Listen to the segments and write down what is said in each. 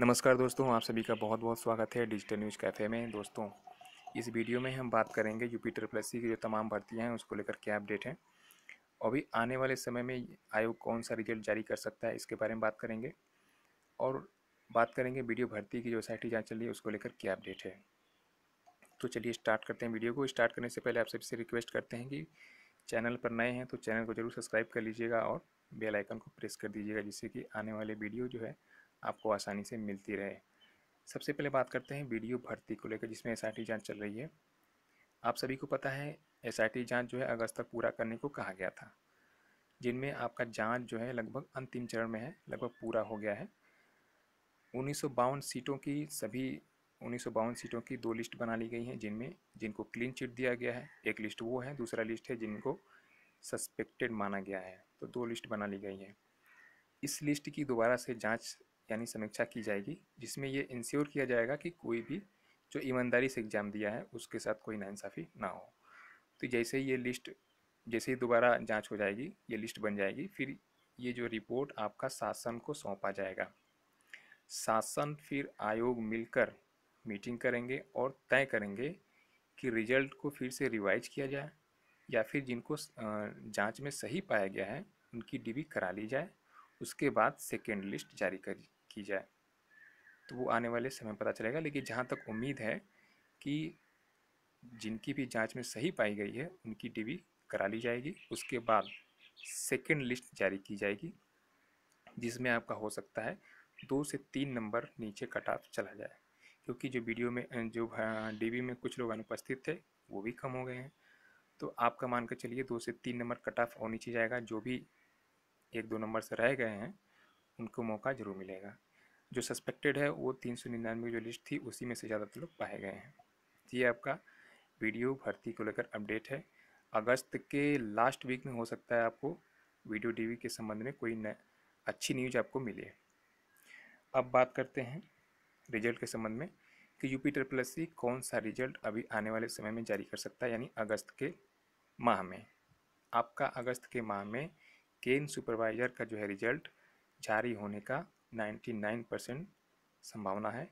नमस्कार दोस्तों आप सभी का बहुत बहुत स्वागत है डिजिटल न्यूज़ कैफ़े में दोस्तों इस वीडियो में हम बात करेंगे यूपी ट्रिपल सी की जो तमाम भर्तियाँ हैं उसको लेकर क्या अपडेट है अभी आने वाले समय में आयोग कौन सा रिजल्ट जारी कर सकता है इसके बारे में बात करेंगे और बात करेंगे वीडियो भर्ती की जो साइटी जहाँ चल रही है उसको लेकर क्या अपडेट है तो चलिए स्टार्ट करते हैं वीडियो को स्टार्ट करने से पहले आप सबसे रिक्वेस्ट करते हैं कि चैनल पर नए हैं तो चैनल को जरूर सब्सक्राइब कर लीजिएगा और बेल आइकन को प्रेस कर दीजिएगा जिससे कि आने वाले वीडियो जो है आपको आसानी से मिलती रहे सबसे पहले बात करते हैं वीडियो भर्ती को लेकर जिसमें एस आई चल रही है आप सभी को पता है एस आई जो है अगस्त तक पूरा करने को कहा गया था जिनमें आपका जांच जो है लगभग अंतिम चरण में है लगभग पूरा हो गया है उन्नीस सीटों की सभी उन्नीस सीटों की दो लिस्ट बना ली गई हैं जिनमें जिनको क्लीन चिट दिया गया है एक लिस्ट वो है दूसरा लिस्ट है जिनको सस्पेक्टेड माना गया है तो दो लिस्ट बना ली गई हैं इस लिस्ट की दोबारा से जांच यानी समीक्षा की जाएगी जिसमें ये इंश्योर किया जाएगा कि कोई भी जो ईमानदारी से एग्ज़ाम दिया है उसके साथ कोई नाइंसाफ़ी ना हो तो जैसे ही ये लिस्ट जैसे ही दोबारा जांच हो जाएगी ये लिस्ट बन जाएगी फिर ये जो रिपोर्ट आपका शासन को सौंपा जाएगा शासन फिर आयोग मिलकर मीटिंग करेंगे और तय करेंगे कि रिजल्ट को फिर से रिवाइज किया जाए या फिर जिनको जांच में सही पाया गया है उनकी डीबी करा ली जाए उसके बाद सेकेंड लिस्ट जारी करी की जाए तो वो आने वाले समय पता चलेगा लेकिन जहाँ तक उम्मीद है कि जिनकी भी जांच में सही पाई गई है उनकी डीवी करा ली जाएगी उसके बाद सेकंड लिस्ट जारी की जाएगी जिसमें आपका हो सकता है दो से तीन नंबर नीचे कट ऑफ चला जाए क्योंकि जो वीडियो में जो डीवी हाँ, में कुछ लोग अनुपस्थित थे वो भी कम हो गए हैं तो आपका मान कर चलिए दो से तीन नंबर कट ऑफ और नीचे जाएगा जो भी एक दो नंबर से रह गए हैं उनको मौका ज़रूर मिलेगा जो सस्पेक्टेड है वो तीन सौ निन्यानवे जो लिस्ट थी उसी में से ज़्यादातर लोग पाए गए हैं ये आपका वीडियो भर्ती को लेकर अपडेट है अगस्त के लास्ट वीक में हो सकता है आपको वीडियो डीवी के संबंध में कोई न, अच्छी न्यूज आपको मिले अब बात करते हैं रिजल्ट के संबंध में कि यूपी ट्रिपल एस सी कौन सा रिजल्ट अभी आने वाले समय में जारी कर सकता है यानी अगस्त के माह में आपका अगस्त के माह में केन सुपरवाइज़र का जो है रिजल्ट जारी होने का 99 परसेंट संभावना है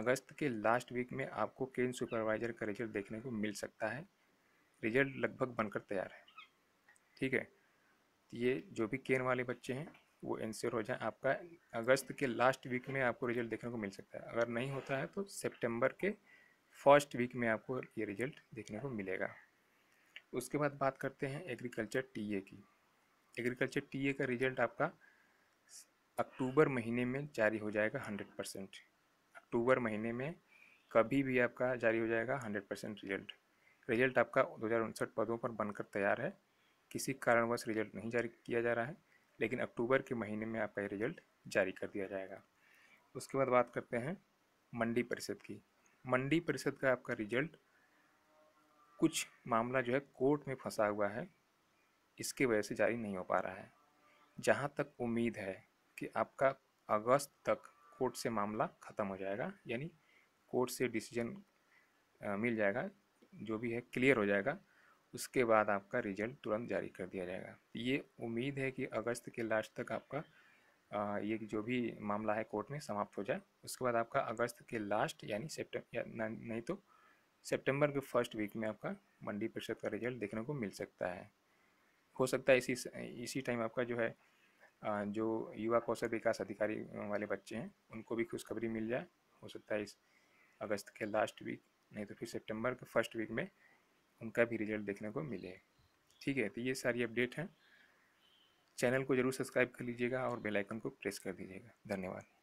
अगस्त के लास्ट वीक में आपको केन सुपरवाइज़र का रिजल्ट देखने को मिल सकता है रिजल्ट लगभग बनकर तैयार है ठीक है ये जो भी केन वाले बच्चे हैं वो एनश्योर हो जाए आपका अगस्त के लास्ट वीक में आपको रिजल्ट देखने को मिल सकता है अगर नहीं होता है तो सेप्टेम्बर के फर्स्ट वीक में आपको ये रिजल्ट देखने को मिलेगा उसके बाद बात करते हैं एग्रीकल्चर टीए की एग्रीकल्चर टीए का रिजल्ट आपका अक्टूबर महीने में जारी हो जाएगा हंड्रेड परसेंट अक्टूबर महीने में कभी भी आपका जारी हो जाएगा हंड्रेड परसेंट रिजल्ट रिजल्ट आपका दो हज़ार उनसठ पदों पर बनकर तैयार है किसी कारणवश रिजल्ट नहीं जारी किया जा रहा है लेकिन अक्टूबर के महीने में आपका रिजल्ट जारी कर दिया जाएगा उसके बाद बात करते हैं मंडी परिषद की मंडी परिषद का आपका रिजल्ट कुछ मामला जो है कोर्ट में फंसा हुआ है इसके वजह से जारी नहीं हो पा रहा है जहाँ तक उम्मीद है कि आपका अगस्त तक कोर्ट से मामला ख़त्म हो जाएगा यानी कोर्ट से डिसीजन मिल जाएगा जो भी है क्लियर हो जाएगा उसके बाद आपका रिजल्ट तुरंत जारी कर दिया जाएगा ये उम्मीद है कि अगस्त के लास्ट तक आपका आ, ये जो भी मामला है कोर्ट में समाप्त हो जाए उसके बाद आपका अगस्त के लास्ट यानी सेप्टेम्बर या नहीं तो सितंबर के फर्स्ट वीक में आपका मंडी परिषद का रिजल्ट देखने को मिल सकता है हो सकता है इसी इसी टाइम आपका जो है जो युवा कौशल विकास अधिकारी वाले बच्चे हैं उनको भी खुशखबरी मिल जाए हो सकता है इस अगस्त के लास्ट वीक नहीं तो फिर सितंबर के फर्स्ट वीक में उनका भी रिजल्ट देखने को मिले ठीक है तो ये सारी अपडेट हैं चैनल को जरूर सब्सक्राइब कर लीजिएगा और बेल आइकन को प्रेस कर दीजिएगा धन्यवाद